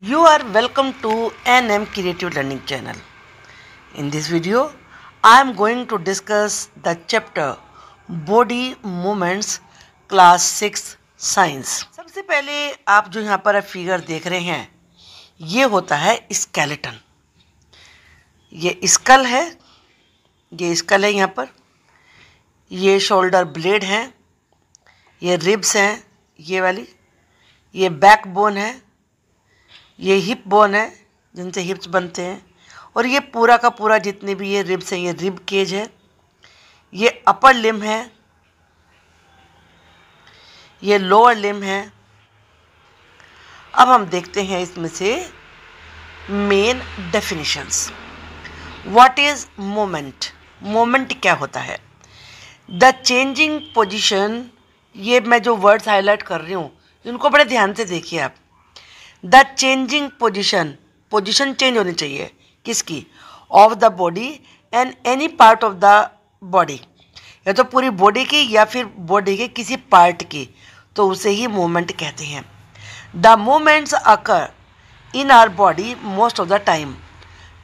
You are welcome to NM Creative Learning channel. In this video, I am going to discuss the chapter Body Movements Class 6 Science. सबसे पहले आप जो यहाँ पर figure देख रहे हैं ये होता है स्केलेटन ये स्कल है ये स्कल है यहाँ पर ये शोल्डर ब्लेड हैं ये रिब्स हैं ये वाली ये बैकबोन है ये हिप बोन है जिनसे हिप्स बनते हैं और ये पूरा का पूरा जितने भी ये रिब्स हैं ये रिब केज है ये अपर लिम है ये लोअर लिम है अब हम देखते हैं इसमें से main definitions what is moment moment क्या होता है द चेंजिंग पोजिशन ये मैं जो वर्ड्स हाईलाइट कर रही हूँ इनको बड़े ध्यान से देखिए आप the changing position position change होनी चाहिए किसकी of the body and any part of the body या तो पूरी बॉडी की या फिर बॉडी के किसी पार्ट की तो उसे ही मूवमेंट कहते हैं the movements occur in our body most of the time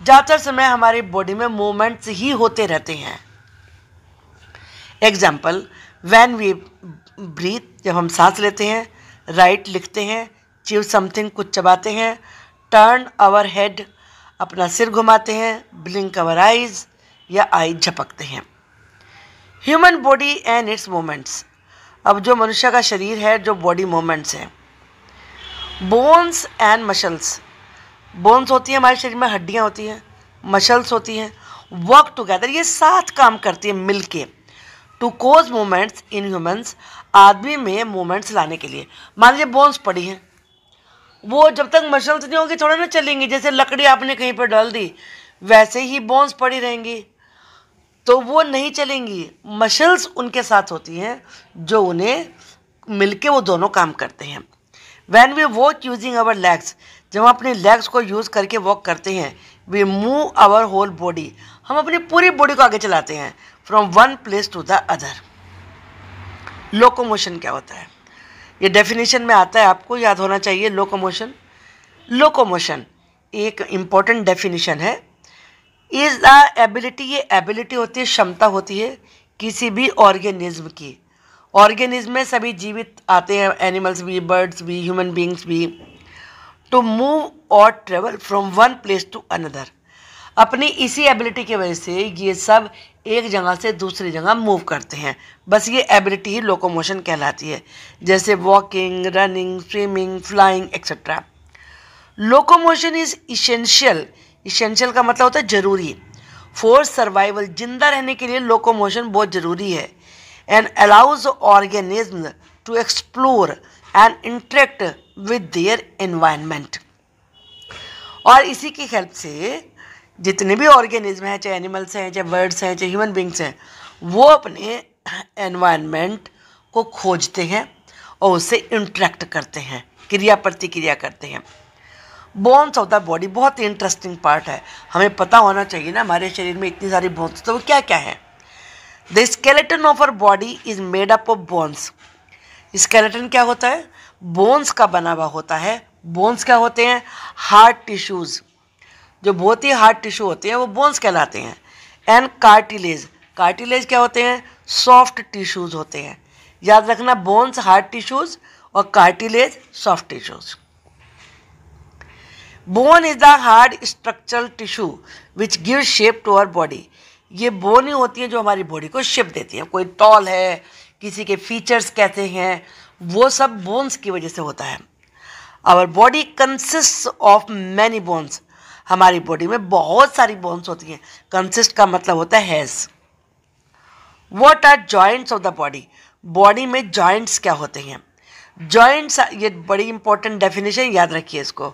ज़्यादातर समय हमारी बॉडी में मूवमेंट्स ही होते रहते हैं एग्जाम्पल वैन वी ब्रीथ जब हम सांस लेते हैं राइट लिखते हैं चिव समथिंग कुछ चबाते हैं टर्न आवर हेड अपना सिर घुमाते हैं ब्लिंक आवर आइज या आई झपकते हैं human body and its moments अब जो मनुष्य का शरीर है जो बॉडी मोमेंट्स हैं बोन्स एंड मशल्स बोन्स होती हैं हमारे शरीर में हड्डियाँ होती हैं मशल्स होती हैं वर्क टुगेदर ये साथ काम करती है मिल के to cause moments in humans आदमी में मोमेंट्स लाने के लिए मान लीजिए बोन्स पड़ी हैं वो जब तक मसल्स नहीं होंगी थोड़ा ना चलेंगी जैसे लकड़ी आपने कहीं पर डाल दी वैसे ही बोन्स पड़ी रहेंगी तो वो नहीं चलेंगी मसल्स उनके साथ होती हैं जो उन्हें मिलके वो दोनों काम करते हैं when we walk using our legs जब हम अपने लेग्स को यूज़ करके वॉक करते हैं we move our whole body हम अपनी पूरी बॉडी को आगे चलाते हैं from one place to the other locomotion क्या होता है ये डेफिनेशन में आता है आपको याद होना चाहिए लोकोमोशन लोकोमोशन एक इम्पॉर्टेंट डेफिनेशन है इज़ द एबिलिटी ये एबिलिटी होती है क्षमता होती है किसी भी ऑर्गेनिज्म की ऑर्गेनिज्म में सभी जीवित आते हैं एनिमल्स भी बर्ड्स भी ह्यूमन बींग्स भी टू मूव और travel from one place to another अपनी इसी एबिलिटी की वजह से ये सब एक जगह से दूसरी जगह मूव करते हैं बस ये एबिलिटी ही लोकोमोशन कहलाती है जैसे walking running swimming flying etcetera locomotion is essential essential का मतलब होता है ज़रूरी फॉर सर्वाइवल जिंदा रहने के लिए लोकोमोशन बहुत ज़रूरी है and allows organism to explore and interact with their environment और इसी की हेल्प से जितने भी ऑर्गेनिज्म हैं चाहे एनिमल्स हैं चाहे बर्ड्स हैं चाहे ह्यूमन बींग्स हैं वो अपने एनवायरनमेंट को खोजते हैं और उससे इंट्रैक्ट करते हैं क्रिया प्रतिक्रिया करते हैं बोन्स ऑफ द बॉडी बहुत ही इंटरेस्टिंग पार्ट है हमें पता होना चाहिए ना हमारे शरीर में इतनी सारी बोन्स तो वो क्या क्या है the skeleton of our body is made up of bones skeleton क्या होता है बोन्स का बना हुआ होता है बोन्स क्या होते हैं हार्ट टिश्यूज़ जो बहुत ही हार्ड टिश्यू होते हैं वो बोन्स कहलाते हैं एंड कार्टिलेज कार्टिलेज क्या होते हैं सॉफ्ट टिश्यूज़ होते हैं याद रखना बोन्स हार्ड टिश्यूज़ और cartilage soft tissues bone is the hard structural tissue which give shape to our body ये बोन ही होती है जो हमारी बॉडी को शेप देती है कोई टॉल है किसी के फीचर्स कैसे हैं वो सब बोन्स की वजह से होता है our body consist of many bones हमारी बॉडी में बहुत सारी बोन्स होती हैं कंसिस्ट का मतलब होता है has what are joints of the body body में जॉइंट्स क्या होते हैं जॉइंट्स ये बड़ी इंपॉर्टेंट डेफिनेशन याद रखिए इसको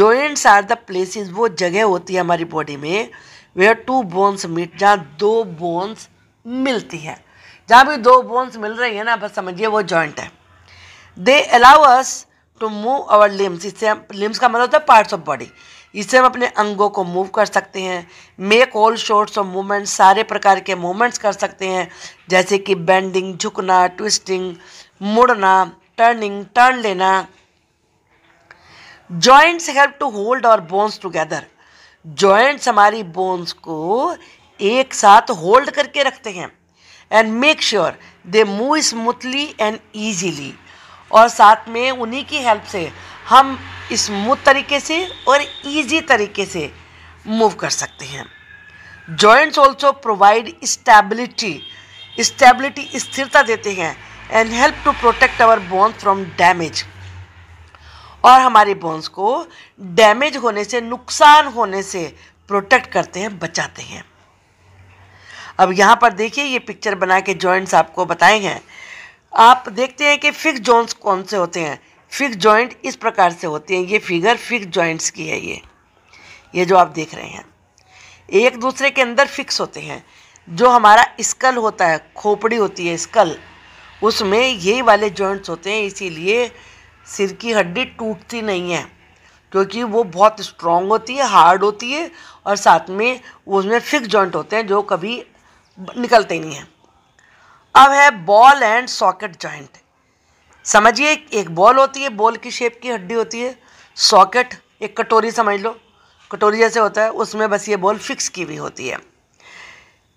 जॉइंट्स आर द प्लेसेस वो जगह होती है हमारी बॉडी में वेयर टू बोन्स मीट जहाँ दो बोन्स मिलती है जहाँ भी दो बोन्स मिल रही है ना बस समझिए वो जॉइंट है they allow us to move our limbs इससे लिम्स का मतलब होता है पार्ट्स ऑफ बॉडी इससे हम अपने अंगों को मूव कर सकते हैं make all sorts of movements सारे प्रकार के मूवमेंट्स कर सकते हैं जैसे कि बेंडिंग झुकना ट्विस्टिंग मुड़ना टर्निंग टर्न लेना जॉइंट्स हेल्प टू होल्ड और बोन्स टुगेदर जॉइंट्स हमारी बोन्स को एक साथ होल्ड करके रखते हैं and make sure they move smoothly and easily और साथ में उन्हीं की हेल्प से हम स्मूथ तरीके से और इजी तरीके से मूव कर सकते हैं joints also provide stability stability स्थिरता देते हैं and help to protect our bones from damage और हमारे बोन्स को डैमेज होने से नुकसान होने से प्रोटेक्ट करते हैं बचाते हैं अब यहाँ पर देखिए ये पिक्चर बना के जॉइंट्स आपको बताए हैं आप देखते हैं कि फिक्स जोन्स कौन से होते हैं फिक्स जॉइंट इस प्रकार से होती हैं ये फिगर फिक्स जॉइंट्स की है ये ये जो आप देख रहे हैं एक दूसरे के अंदर फिक्स होते हैं जो हमारा स्कल होता है खोपड़ी होती है स्कल उसमें यही वाले जॉइंट्स होते हैं इसीलिए सिर की हड्डी टूटती नहीं है क्योंकि वो बहुत स्ट्रॉन्ग होती है हार्ड होती है और साथ में उसमें फिक्स जॉइंट होते हैं जो कभी निकलते नहीं हैं अब है बॉल एंड सॉकेट जॉइंट समझिए एक बॉल होती है बॉल की शेप की हड्डी होती है सॉकेट एक कटोरी समझ लो कटोरी जैसे होता है उसमें बस ये बॉल फिक्स की हुई होती है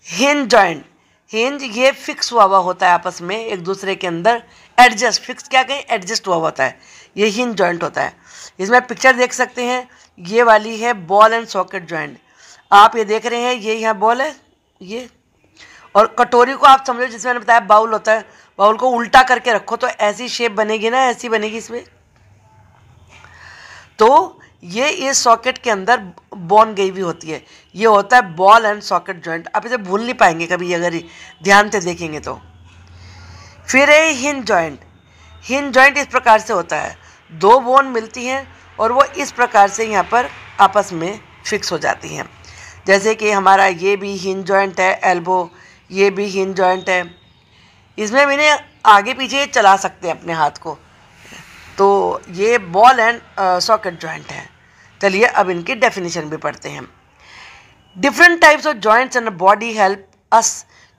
हिंज जॉइंट हिंज ये फिक्स हुआ हुआ होता है आपस में एक दूसरे के अंदर एडजस्ट फिक्स क्या कहें एडजस्ट हुआ हुआ होता है ये हिंज जॉइंट होता है इसमें पिक्चर देख सकते हैं ये वाली है बॉल एंड सॉकेट जॉइंट आप ये देख रहे हैं ये यहाँ बॉल है ये और कटोरी को आप समझो जिसमें मैंने बताया बाउल होता है बाउल को उल्टा करके रखो तो ऐसी शेप बनेगी ना ऐसी बनेगी इसमें तो ये इस सॉकेट के अंदर बॉन गई भी होती है ये होता है बॉल एंड सॉकेट जॉइंट आप इसे भूल नहीं पाएंगे कभी अगर ध्यान से देखेंगे तो फिर है हिंज जॉइंट हिंज जॉइंट इस प्रकार से होता है दो बोन मिलती हैं और वो इस प्रकार से यहाँ पर आपस में फिक्स हो जाती हैं जैसे कि हमारा ये भी हिंज जॉइंट है एल्बो ये भी हिंज जॉइंट है इसमें मैंने आगे पीछे चला सकते हैं अपने हाथ को तो ये बॉल एंड सॉकेट जॉइंट है चलिए अब इनकी डेफिनेशन भी पढ़ते हैं different types of joints and body help us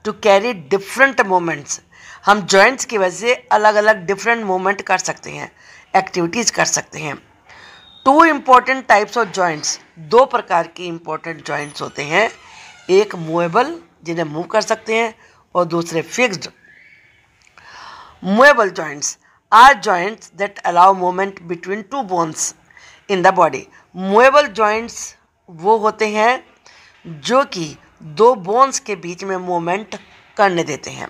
to carry different moments हम जॉइंट्स की वजह से अलग अलग डिफरेंट मोमेंट कर सकते हैं एक्टिविटीज़ कर सकते हैं two important types of joints दो प्रकार के इम्पॉर्टेंट जॉइंट्स होते हैं एक मूवेबल जिन्हें मूव कर सकते हैं और दूसरे fixed movable joints are joints that allow movement between two bones in the body movable joints वो होते हैं जो कि दो बोन्स के बीच में मूवमेंट करने देते हैं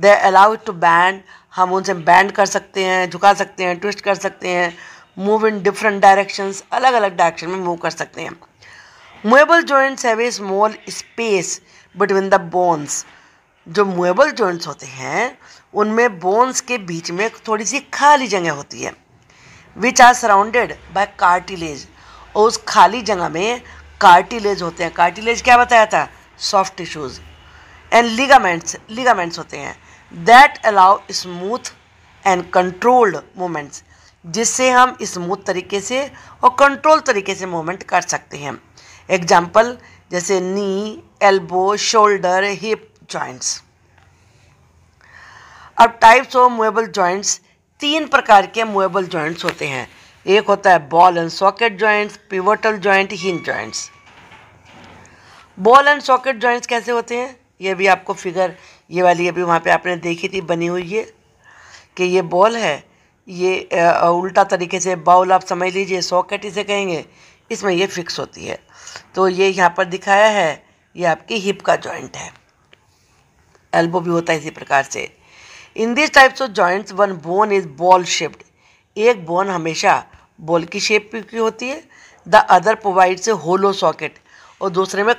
दे अलाउ टू बैंड हम उनसे बैंड कर सकते हैं झुका सकते हैं ट्विस्ट कर सकते हैं मूव इन डिफरेंट डायरेक्शंस अलग अलग डायरेक्शन में मूव कर सकते हैं movable joints have a small space between the bones जो मूवेबल जॉइंट्स होते हैं उनमें बोन्स के बीच में थोड़ी सी खाली जगह होती है which are surrounded by cartilage और उस खाली जगह में कार्टिलेज होते हैं कार्टिलेज क्या बताया था soft tissues and ligaments ligaments होते हैं that allow smooth and controlled movements जिससे हम स्मूथ तरीके से और कंट्रोल तरीके से मूवमेंट कर सकते हैं एग्जाम्पल जैसे knee elbow shoulder hip joints अब टाइप्स ऑफ मूवेबल जॉइंट्स तीन प्रकार के मूवेबल जॉइंट्स होते हैं एक होता है ball and socket joints pivotal joint hinge joints ball and socket joints कैसे होते हैं ये भी आपको फिगर ये वाली अभी वहाँ पे आपने देखी थी बनी हुई ये कि ये बॉल है ये आ, उल्टा तरीके से बाउल आप समझ लीजिए सॉकेट इसे कहेंगे इसमें ये फिक्स होती है तो ये यहाँ पर दिखाया है ये आपकी हिप का जॉइंट है एल्बो भी होता है इसी प्रकार से in this types of joints one bone is ball shaped एक बोन हमेशा बॉल की शेप की होती है the other provides a hollow socket और दूसरे में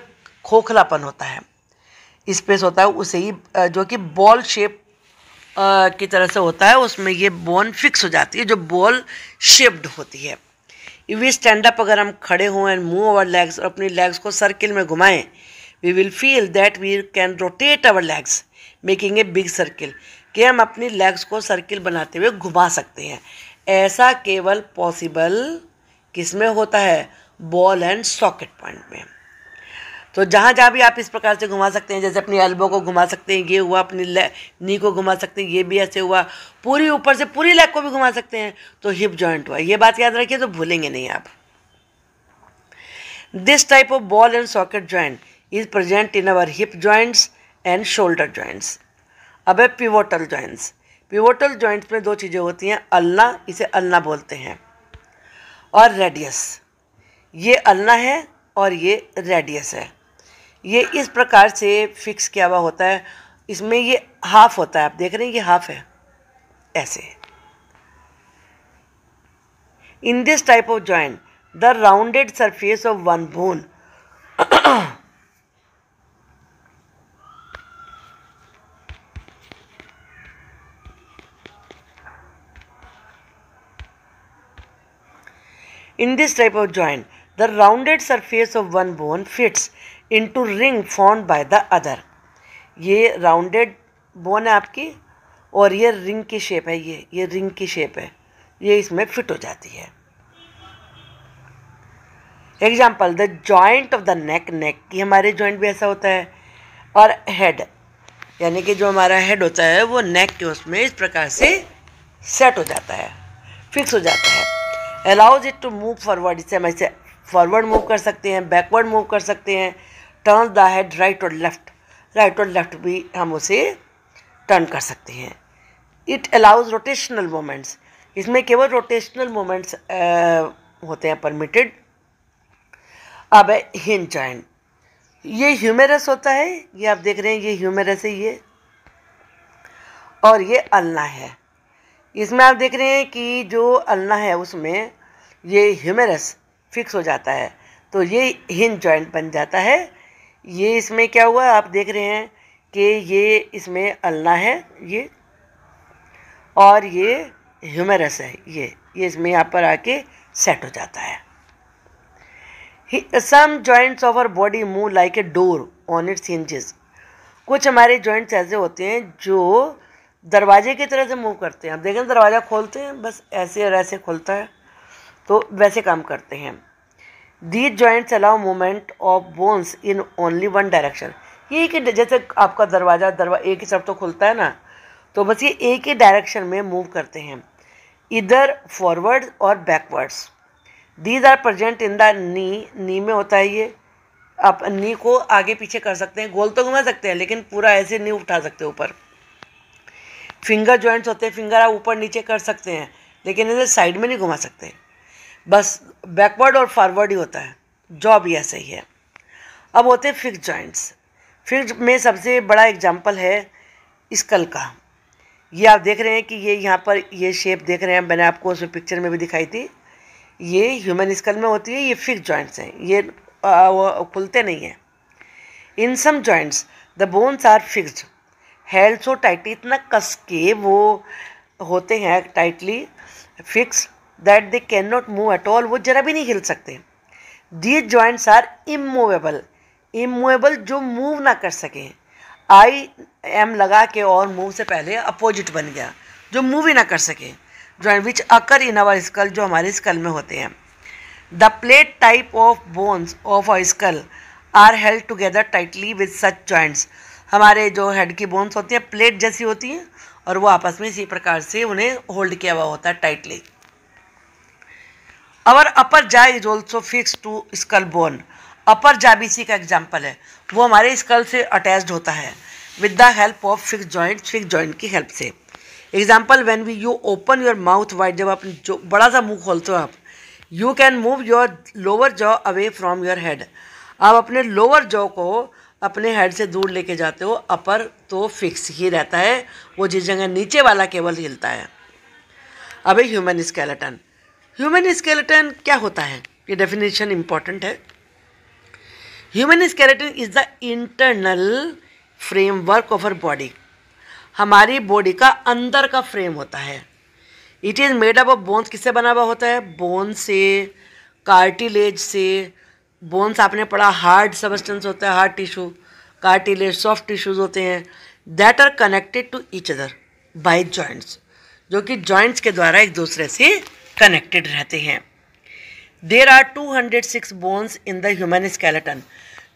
खोखलापन होता है स्पेस होता है उसे ही जो कि बॉल शेप की तरह से होता है उसमें ये बोन फिक्स हो जाती है जो बॉल शेप्ड होती है वी स्टैंड अप अगर हम खड़े हों एंड मूव अवर लेग्स और अपनी लेग्स को सर्किल में घुमाएं we will feel that we can rotate our legs making a big circle कि हम अपनी लेग्स को सर्किल बनाते हुए घुमा सकते हैं ऐसा केवल पॉसिबल किस में होता है बॉल एंड सॉकेट पॉइंट में तो जहाँ जहाँ भी आप इस प्रकार से घुमा सकते हैं जैसे अपनी एल्बो को घुमा सकते हैं ये हुआ अपनी नी को घुमा सकते हैं ये भी ऐसे हुआ पूरी ऊपर से पूरी लेग को भी घुमा सकते हैं तो हिप जॉइंट हुआ ये बात याद रखिए तो भूलेंगे नहीं आप this type of ball and socket joint is present in our hip joints and shoulder joints अब है पिवोटल जॉइंट्स पिवोटल जॉइंट्स में दो चीज़ें होती हैं अलना इसे अलना बोलते हैं और रेडियस ये अलना है और ये रेडियस है ये इस प्रकार से फिक्स किया हुआ होता है इसमें ये हाफ होता है आप देख रहे हैं ये हाफ है ऐसे in this type of joint the rounded surface of one bone In this type of joint, the rounded surface of one bone fits into ring formed by the other. ye rounded bone hai aapki aur ye ring ki shape hai ye ye ring ki shape hai ye isme fit ho jati hai example the joint of the neck neck की हमारे joint भी ऐसा होता है और head यानी कि जो हमारा हेड होता है वो नेक के उसमें इस प्रकार से सेट हो जाता है फिक्स हो जाता है allows it to move forward इससे हम ऐसे फॉरवर्ड मूव कर सकते हैं बैकवर्ड मूव कर सकते हैं टर्न द हेड राइट और लेफ्ट राइट और लेफ्ट भी हम उसे टर्न कर सकते हैं इट अलाउज रोटेशनल मोमेंट्स इसमें केवल रोटेशनल मोमेंट्स होते हैं परमिटेड अब है हिन चाइन ये ह्यूमेरस होता है ये आप देख रहे हैं ये ह्यूमेरस है ये और ये अल्ना है इसमें आप देख रहे हैं कि जो अलना है उसमें ये ह्यूमरस फिक्स हो जाता है तो ये हिंज जॉइंट बन जाता है ये इसमें क्या हुआ आप देख रहे हैं कि ये इसमें अलना है ये और ये ह्यूमरस है ये ये इसमें यहाँ पर आके सेट हो जाता है some joints of our body move like a door on its hinges कुछ हमारे जॉइंट्स ऐसे होते हैं जो दरवाजे की तरह से मूव करते हैं आप देखें दरवाज़ा खोलते हैं बस ऐसे और ऐसे खोलता है तो वैसे काम करते हैं these joints allow movement of bones in only one direction ये कि जैसे आपका दरवाज़ा दरवा एक ही तरफ तो खुलता है ना तो बस ये एक ही डायरेक्शन में मूव करते हैं इधर फॉरवर्ड और backwards these are present in the knee knee में होता है ये आप नी को आगे पीछे कर सकते हैं गोल तो घुमा सकते हैं लेकिन पूरा ऐसे नहीं उठा सकते ऊपर फिंगर जॉइंट्स होते हैं फिंगर आप ऊपर नीचे कर सकते हैं लेकिन इन्हें साइड में नहीं घुमा सकते बस बैकवर्ड और फॉरवर्ड ही होता है जॉब भी ऐसा ही है अब होते हैं फिक्स जॉइंट्स फिक्स में सबसे बड़ा एग्जाम्पल है स्कल का ये आप देख रहे हैं कि ये यहाँ पर ये शेप देख रहे हैं मैंने आपको उसमें पिक्चर में भी दिखाई थी ये ह्यूमन स्कल में होती है ये फिक्स जॉइंट्स हैं ये आ, वो खुलते नहीं हैं in some joints the bones are fixed held और टाइटली इतना कस के वो होते हैं tightly fix that they can not move at all वो जरा भी नहीं हिल सकते the joints are immovable immovable जो मूव ना कर सकें आई एम लगा के और मूव से पहले अपोजिट बन गया जो मूव ही ना कर सके joint which occur in our skull जो हमारे स्कल में होते हैं the plate type of bones of a skull are held together tightly with such joints हमारे जो हेड की बोन्स होती हैं प्लेट जैसी होती हैं और वो आपस में इसी प्रकार से उन्हें होल्ड किया हुआ होता है tightly our upper jaw is also fix to skull bone upper jaw का एग्जाम्पल है वो हमारे स्कल से अटैच्ड होता है with the help of fix joint fix joint की हेल्प से example when we you open your mouth wide जब आप जो बड़ा सा मुंह खोलते हो आप you can move your lower jaw away from your head आप अपने लोअर जॉ को अपने हेड से दूर लेके जाते हो अपर तो फिक्स ही रहता है वो जिस जगह नीचे वाला केवल हिलता है अब है ह्यूमन स्केलेटन ह्यूमन स्केलेटन क्या होता है ये डेफिनेशन इम्पॉर्टेंट है human skeleton is the internal framework of our body हमारी बॉडी का अंदर का फ्रेम होता है it is made up of bones किससे बना हुआ होता है बोन से कार्टिलेज से बोन्स आपने पढ़ा हार्ड सबस्टेंस होता है hard tissue cartilage soft tissues होते हैं that are connected to each other by joints जो कि जॉइंट्स के द्वारा एक दूसरे से कनेक्टेड रहते हैं there are two hundred six bones in the human skeleton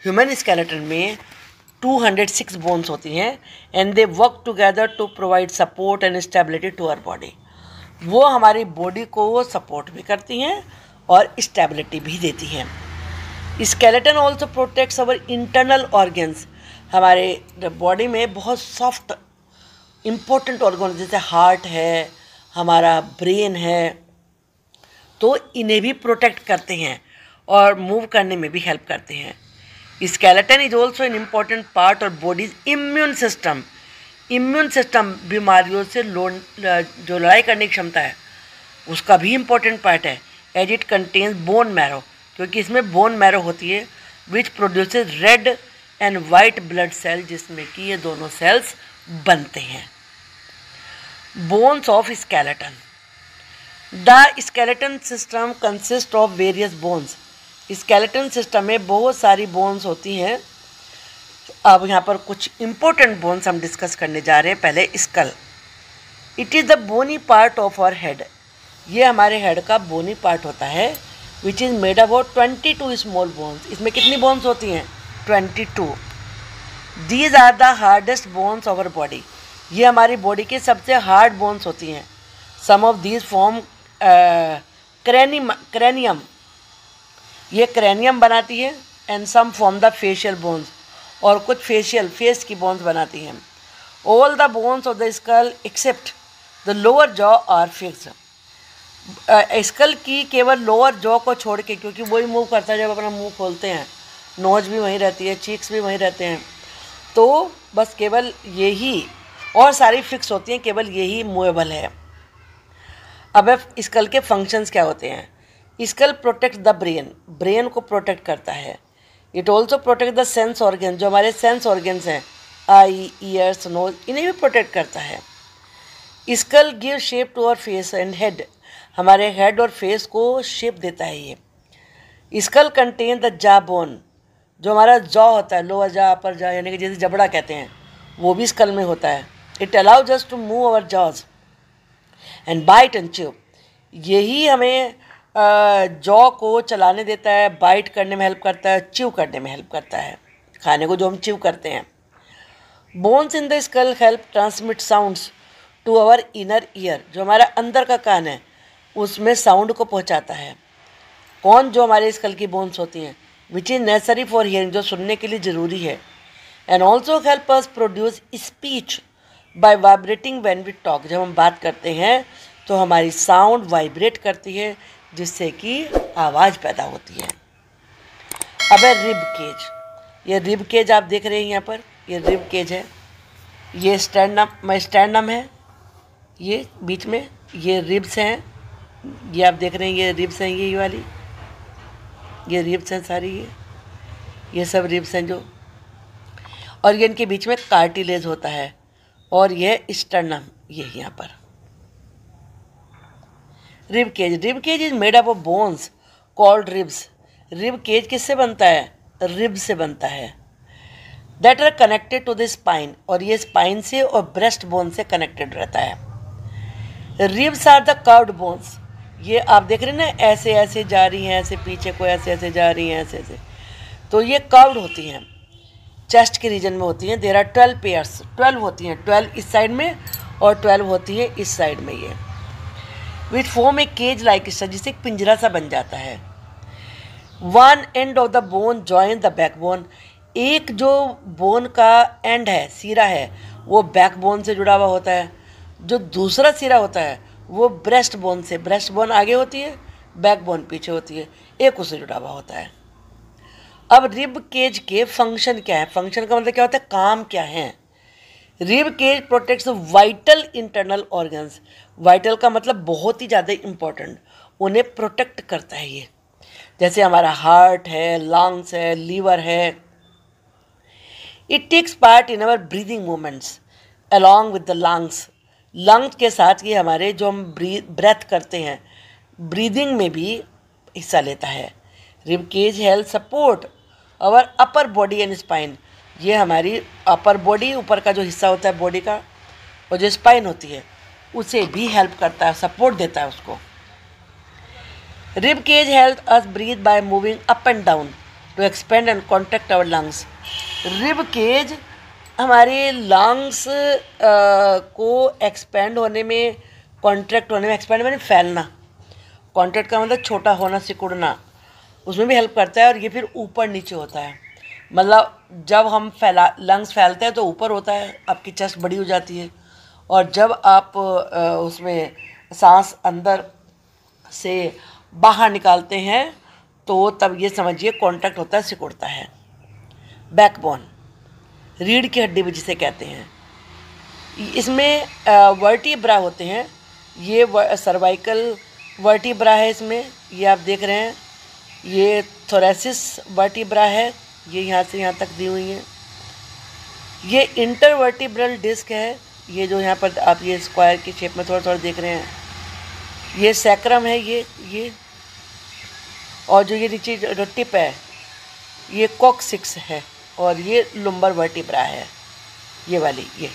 human skeleton में टू हंड्रेड सिक्स बोन्स होती हैं and they work together to provide support and stability to our body वो हमारी बॉडी को सपोर्ट भी करती हैं और स्टेबिलिटी भी देती हैं skeleton also protects our internal organs हमारे बॉडी में बहुत सॉफ्ट इम्पोर्टेंट ऑर्गन जैसे हार्ट है हमारा ब्रेन है तो इन्हें भी प्रोटेक्ट करते हैं और मूव करने में भी हेल्प करते हैं skeleton is also an important part our body's immune system immune system बीमारियों से जो लड़ाई करने की क्षमता है उसका भी इम्पोर्टेंट पार्ट है as it contains bone marrow क्योंकि इसमें बोन मैरो होती है which produce red and white blood cell जिसमें कि ये दोनों सेल्स बनते हैं bones of skeleton the skeleton system consist of various bones skeleton system में बहुत सारी बोन्स होती हैं अब यहाँ पर कुछ इम्पोर्टेंट बोन्स हम डिस्कस करने जा रहे हैं पहले skull it is the bony part of our head ये हमारे हेड का बोनी पार्ट होता है which is made about twenty two small bones इसमें कितनी बोन्स होती हैं twenty two these are the hardest bones our body ये हमारी बॉडी की सबसे हार्ड बोन्स होती हैं some of these form cranium ये क्रेनियम बनाती है and some form the facial bones और कुछ फेशियल फेस की बोन्स बनाती हैं all the bones of the skull except the lower jaw are fixed skull की केवल लोअर जॉ को छोड़ के क्योंकि वही मूव करता है जब अपना मुंह खोलते हैं नोज भी वहीं रहती है चीक्स भी वहीं रहते हैं तो बस केवल यही और सारी फिक्स होती हैं केवल यही मूवेबल है अब स्कल के फंक्शंस क्या होते हैं skull protect the brain brain को प्रोटेक्ट करता है it also protect the sense organ जो हमारे सेंस ऑर्गन्स हैं आई ईयर्स नोज इन्हें भी प्रोटेक्ट करता है skull give shape to our face and head हमारे हेड और फेस को शेप देता है ये skull contain the jaw bone जो हमारा जॉ होता है लोअर जा अपर जा यानी कि जैसे जबड़ा कहते हैं वो भी स्कल में होता है it allow just to move our jaws and bite and chew यही हमें जॉ को चलाने देता है बाइट करने में हेल्प करता है च्यू करने में हेल्प करता है खाने को जो हम च्यू करते हैं bones in the skull help transmit sounds to our inner ear जो हमारा अंदर का कान है उसमें साउंड को पहुंचाता है कौन जो हमारे स्कल की बोन्स होती हैं which is necessary for hearing जो सुनने के लिए ज़रूरी है and also help us produce speech by vibrating when we talk जब हम बात करते हैं तो हमारी साउंड वाइब्रेट करती है जिससे कि आवाज़ पैदा होती है अब है रिब केज ये रिब केज आप देख रहे हैं यहाँ पर ये रिब केज है ये स्टैंडम मैं स्टैंडम है ये बीच में ये रिब्स हैं ये आप देख रहे हैं ये रिब्स हैं ये वाली ये रिब्स हैं सारी ये ये सब रिब्स हैं जो और ये इनके बीच में कार्टिलेज होता है और ये स्टर्नम ये यहाँ पर rib cage rib cage is made up of bones called ribs rib cage किससे बनता है रिब से बनता है that are connected to the spine और ये स्पाइन से और ब्रेस्ट बोन से कनेक्टेड रहता है ribs are the curved bones ये आप देख रहे हैं ना ऐसे ऐसे जा रही हैं ऐसे पीछे को ऐसे ऐसे जा रही हैं ऐसे ऐसे तो ये कर्व्ड होती हैं चेस्ट के रीजन में होती हैं there are twelve pairs twelve होती हैं ट्वेल्व इस साइड में और ट्वेल्व होती है इस साइड में ये विथ फोम एक केज लाइक जिससे एक पिंजरा सा बन जाता है one end of the bone join the back bone एक जो बोन का एंड है सिरा है वो बैक बोन से जुड़ा हुआ होता है जो दूसरा सिरा होता है वो ब्रेस्ट बोन से ब्रेस्ट बोन आगे होती है बैक बोन पीछे होती है एक उससे जुड़ा हुआ होता है अब रिब केज के फंक्शन क्या है फंक्शन का मतलब क्या होता है काम क्या है rib cage protects vital internal organs vital का मतलब बहुत ही ज़्यादा इम्पॉर्टेंट उन्हें प्रोटेक्ट करता है ये जैसे हमारा हार्ट है लंग्स है लीवर है it takes part in our breathing movements along with the lungs lungs के साथ ही हमारे जो हम ब्रेथ करते हैं ब्रीदिंग में भी हिस्सा लेता है रिबकेज हेल्थ सपोर्ट और अपर बॉडी एंड स्पाइन ये हमारी अपर बॉडी ऊपर का जो हिस्सा होता है बॉडी का और जो स्पाइन होती है उसे भी हेल्प करता है सपोर्ट देता है उसको रिब केज हेल्थ us breathe by moving up and down to expand and contract our lungs rib cage हमारे लंग्स को एक्सपेंड होने में कॉन्ट्रैक्ट होने में एक्सपेंड मैंने फैलना कॉन्ट्रैक्ट का मतलब छोटा होना सिकुड़ना उसमें भी हेल्प करता है और ये फिर ऊपर नीचे होता है मतलब जब हम फैला लंग्स फैलते हैं तो ऊपर होता है आपकी चेस्ट बड़ी हो जाती है और जब आप उसमें सांस अंदर से बाहर निकालते हैं तो तब ये समझिए कॉन्ट्रैक्ट होता है सिकुड़ता है बैकबोन रीढ़ की हड्डी भी जिसे कहते हैं इसमें वर्टिब्रा होते हैं ये सर्वाइकल वर्टिब्रा है इसमें ये आप देख रहे हैं ये थोरेसिस वर्टिब्रा है ये यहाँ से यहाँ तक दी हुई हैं ये इंटरवर्टिब्रल डिस्क है ये जो यहाँ पर आप ये स्क्वायर की शेप में थोड़ा थोड़ा देख रहे हैं ये सैक्रम है ये ये और जो ये नीचे जो टिप है ये कॉक सिक्स है और ये लुम्बर वर्टिब्रा है ये वाली ये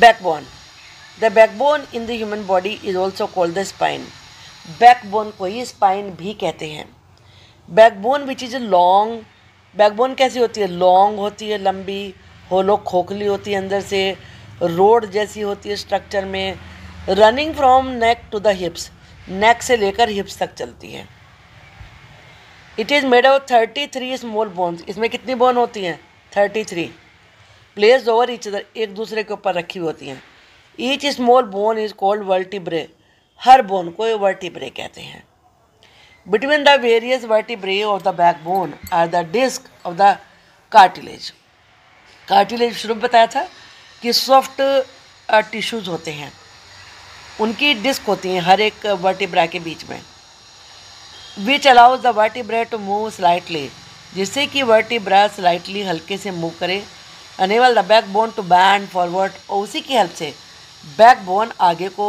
backbone the backbone in the human body is also called the spine backbone को ही स्पाइन भी कहते हैं backbone which is long backbone कैसी होती है लॉन्ग होती है लंबी होलो खोखली होती है अंदर से रोड जैसी होती है स्ट्रक्चर में running from neck to the hips neck से लेकर हिप्स तक चलती है it is made of thirty three small bones इसमें कितनी बोन होती हैं thirty three placed over each other एक दूसरे के ऊपर रखी होती हैं each small bone is called vertebrae हर बोन को वर्टिब्रे कहते हैं between the various vertebrae of the back bone are the disc of the cartilage cartilage शुरू में बताया था कि सॉफ्ट टिश्यूज़ uh, होते हैं उनकी डिस्क होती हैं हर एक वर्टिब्रा uh, के बीच में which allows the vertebra to move slightly जिससे कि वर्टिब्रा स्लाइटली हल्के से मूव करे enable the back bone to bend forward और उसी की हेल्प से बैक बोन आगे को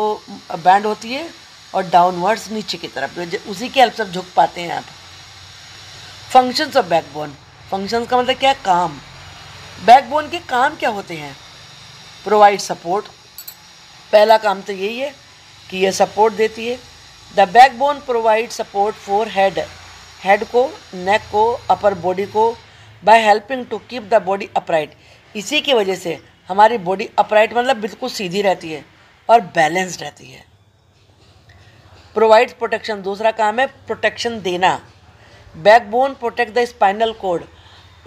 बैंड होती है और डाउनवर्ड्स नीचे की तरफ उसी की हेल्प से झुक पाते हैं आप functions of back bone function का मतलब क्या है काम बैक बोन के काम क्या होते हैं प्रोवाइड सपोर्ट पहला काम तो यही है कि यह सपोर्ट देती है the back bone provide support for head head को नेक को अपर बॉडी को by helping to keep the body upright इसी की वजह से हमारी बॉडी अपराइट मतलब बिल्कुल सीधी रहती है और बैलेंस्ड रहती है प्रोवाइड प्रोटेक्शन दूसरा काम है प्रोटेक्शन देना backbone protect the spinal cord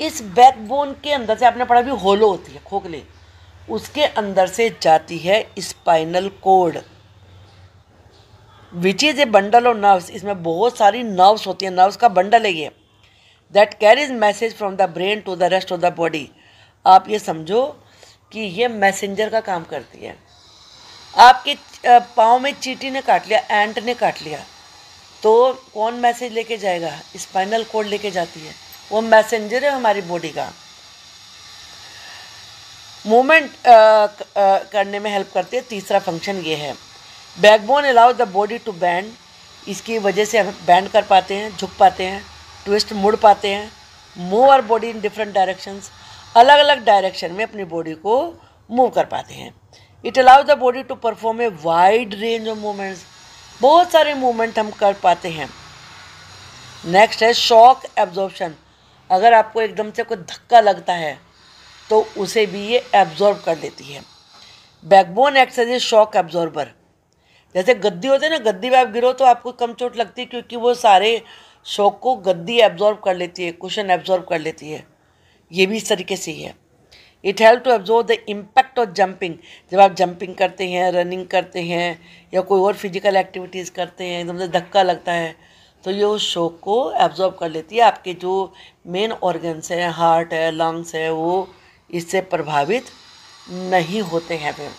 इस बैकबोन के अंदर से आपने पढ़ा भी होलो होती है खोखले उसके अंदर से जाती है spinal cord which is a bundle of nerves इसमें बहुत सारी नर्व्स होती हैं नर्व्स का बंडल है ये that carries message from the brain to the rest of the body आप ये समझो कि ये मैसेंजर का काम करती है आपके पाँव में चीटी ने काट लिया एंट ने काट लिया तो कौन मैसेज लेके जाएगा स्पाइनल कोड लेके जाती है वो मैसेंजर है हमारी बॉडी का मूवमेंट करने में हेल्प करती है तीसरा फंक्शन ये है backbone allow the body to bend इसकी वजह से हम बैंड कर पाते हैं झुक पाते हैं ट्विस्ट मुड़ पाते हैं move our body in different directions अलग अलग डायरेक्शन में अपनी बॉडी को मूव कर पाते हैं it allow the body to perform a wide range of movements बहुत सारे मूवमेंट हम कर पाते हैं नेक्स्ट है शॉक एब्जॉर्बशन अगर आपको एकदम से कोई धक्का लगता है तो उसे भी ये एब्जॉर्ब कर देती है बैकबोन एक्सरसाइज शॉक एब्जॉर्बर जैसे गद्दी होते हैं ना गद्दी में आप गिरो तो आपको कम चोट लगती है क्योंकि वो सारे शौक को गद्दी एब्जॉर्ब कर लेती है कुशन एब्जॉर्ब कर लेती है ये भी इस तरीके से ही है it help to absorb the impact of jumping जब आप जंपिंग करते हैं रनिंग करते हैं या कोई और फिजिकल एक्टिविटीज़ करते हैं एकदम से धक्का लगता है तो ये उस शौक को एब्जॉर्ब कर लेती है आपके जो मेन ऑर्गन्स हैं हार्ट है लंग्स है वो इससे प्रभावित नहीं होते हैं फिर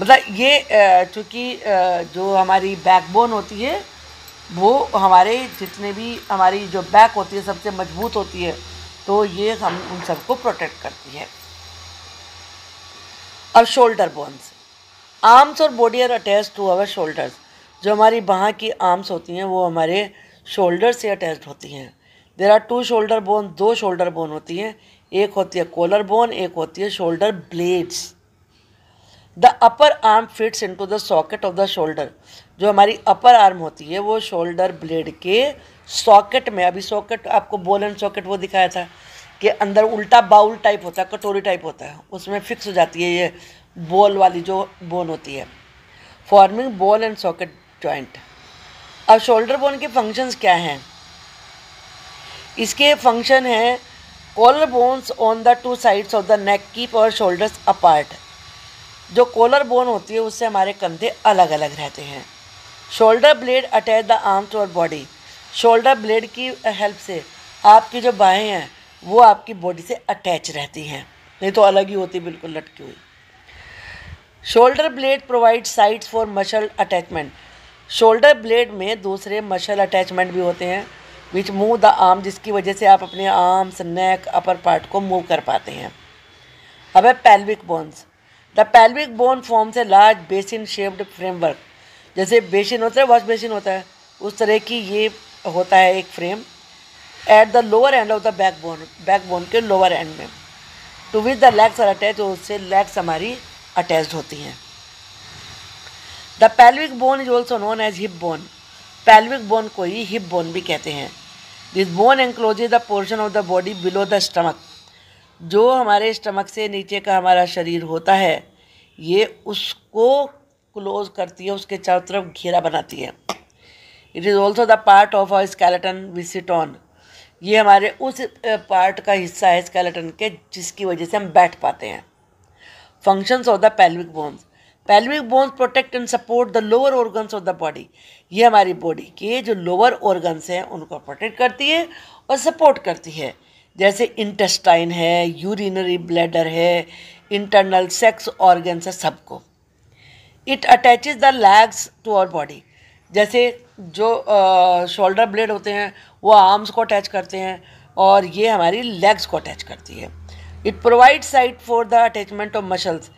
मतलब ये चूँकि जो हमारी बैकबोन होती है वो हमारे जितने भी हमारी जो बैक होती है सबसे मजबूत होती है तो ये हम उन सबको प्रोटेक्ट करती है और शोल्डर बोन्स आर्म्स और body are attach to our shoulders जो हमारी बाह की आर्म्स होती हैं वो हमारे शोल्डर से अटैच होती हैं there are two shoulder bone दो शोल्डर बोन होती हैं एक होती है कोलर बोन एक होती है shoulder blades the upper arm fits into the socket of the shoulder जो हमारी अपर आर्म होती है वो शोल्डर ब्लेड के सॉकेट में अभी सॉकेट आपको बोल एंड सॉकेट वो दिखाया था कि अंदर उल्टा बाउल टाइप होता है कटोरी टाइप होता है उसमें फिक्स हो जाती है ये बॉल वाली जो बोन होती है forming ball and socket joint अब शोल्डर बोन के फंक्शंस क्या हैं इसके फंक्शन हैं collar bones on the two sides of the neck keep our shoulders apart जो कोलर बोन होती है उससे हमारे कंधे अलग अलग रहते हैं shoulder blade attach the arms और बॉडी शोल्डर ब्लेड की हेल्प से आपकी जो बाहें हैं वो आपकी बॉडी से अटैच रहती हैं नहीं तो अलग ही होती बिल्कुल लटकी हुई shoulder blade provide sites for muscle attachment shoulder blade में दूसरे मशल अटैचमेंट भी होते हैं विच मूव द आर्म जिसकी वजह से आप अपने आर्म्स नेक अपर पार्ट को मूव कर पाते हैं अब है pelvic bones the pelvic bone form से लार्ज बेसिन शेप्ड फ्रेमवर्क जैसे बेसिन होता है वॉश बेसिन होता है उस तरह की ये होता है एक frame at the lower end of the back bone back bone के लोअर एंड में to which the legs are attach उससे लेग्स हमारी अटैच होती हैं the pelvic bone is also known as hip bone pelvic bone को ही hip bone भी कहते हैं this bone enclose the portion of the body below the stomach जो हमारे स्टमक से नीचे का हमारा शरीर होता है ये उसको क्लोज करती है उसके चारों तरफ घेरा बनाती है it is also the part of our skeleton we sit on ये हमारे उस पार्ट का हिस्सा है स्केलेटन के जिसकी वजह से हम बैठ पाते हैं functions of the pelvic bones pelvic bones protect and support the lower organs of the body ये हमारी बॉडी के जो लोअर ऑर्गन्स हैं उनको प्रोटेक्ट करती है और सपोर्ट करती है जैसे इंटेस्टाइन है यूरिनरी ब्लैडर है इंटरनल सेक्स ऑर्गन्स है सबको it attach the legs to our body जैसे जो शोल्डर ब्लेड होते हैं वो आर्म्स को अटैच करते हैं और ये हमारी लेग्स को अटैच करती है it provide site for the attachment of muscles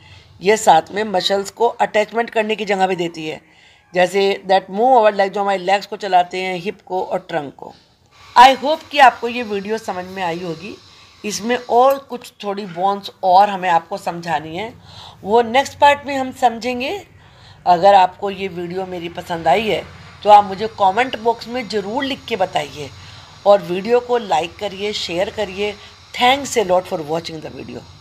ये साथ में मशल्स को अटैचमेंट करने की जगह भी देती है जैसे दैट मूव ओवर लेग जो हमारे लेग्स को चलाते हैं हिप को और ट्रंक को आई होप कि आपको ये वीडियो समझ में आई होगी इसमें और कुछ थोड़ी बॉन्स और हमें आपको समझानी है वो नेक्स्ट पार्ट में हम समझेंगे अगर आपको ये वीडियो मेरी पसंद आई है तो आप मुझे कमेंट बॉक्स में ज़रूर लिख के बताइए और वीडियो को लाइक करिए शेयर करिए thanks a lot for watching the video